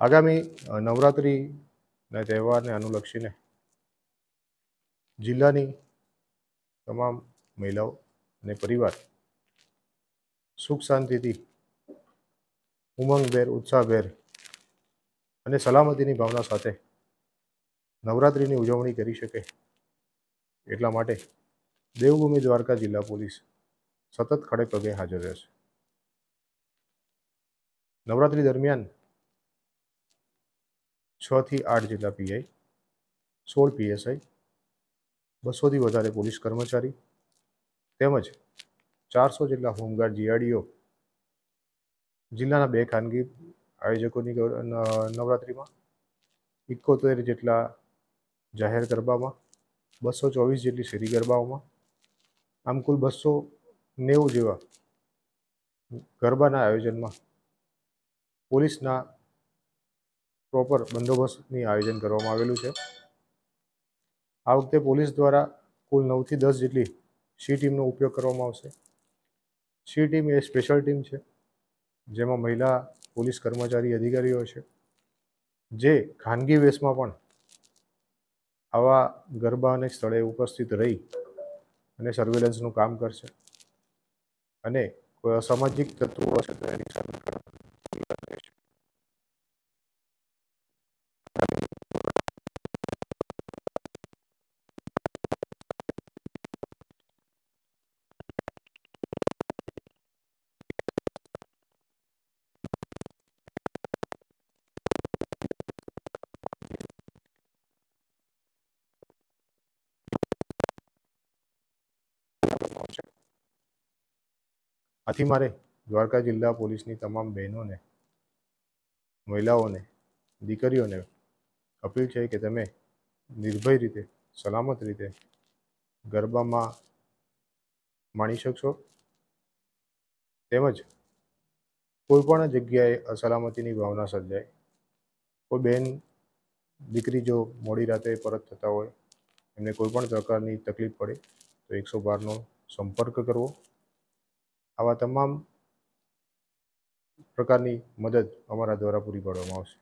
આગામી નવરાત્રિના તહેવારને અનુલક્ષીને જિલ્લાની તમામ મહિલાઓ અને પરિવાર સુખ શાંતિથી ઉમંગભેર ઉત્સાહભેર અને સલામતીની ભાવના સાથે નવરાત્રિની ઉજવણી કરી શકે એટલા માટે દેવભૂમિ દ્વારકા જિલ્લા પોલીસ સતત ખડે પગે હાજર રહેશે નવરાત્રિ દરમિયાન છથી આઠ જેટલા પીઆઈ સોળ પીએસઆઈ બસોથી વધારે પોલીસ કર્મચારી તેમજ ચારસો જેટલા હોમગાર્ડ જીઆરડીઓ જિલ્લાના બે ખાનગી આયોજકોની નવરાત્રિમાં એકોતેર જેટલા જાહેર ગરબામાં બસો ચોવીસ જેટલી શેરી ગરબાઓમાં આમ કુલ બસો નેવું જેવા ગરબાના આયોજનમાં પોલીસના પ્રોપર બંદોબસ્તની આયોજન કરવામાં આવેલું છે આ વખતે પોલીસ દ્વારા કુલ નવથી દસ જેટલી સી ટીમનો ઉપયોગ કરવામાં આવશે સી ટીમ એ સ્પેશિયલ ટીમ છે જેમાં મહિલા પોલીસ કર્મચારી અધિકારીઓ છે જે ખાનગી વેશમાં પણ આવા ગરબા અને સ્થળે ઉપસ્થિત રહી અને સર્વેલન્સનું કામ કરશે અને કોઈ અસામાજિક તત્વો હશે તો એની સામે આથી મારે દ્વારકા જિલ્લા પોલીસની તમામ બહેનોને મહિલાઓને દીકરીઓને અપીલ છે કે તમે નિર્ભય રીતે સલામત રીતે ગરબામાં માણી શકશો તેમજ કોઈપણ જગ્યાએ અસલામતીની ભાવના સર્જાય કોઈ બહેન દીકરી જો મોડી રાતે પરત થતા હોય એમને કોઈપણ પ્રકારની તકલીફ પડે તો એકસો બારનો સંપર્ક કરવો આવા તમામ પ્રકારની મદદ અમારા દ્વારા પૂરી પાડવામાં આવશે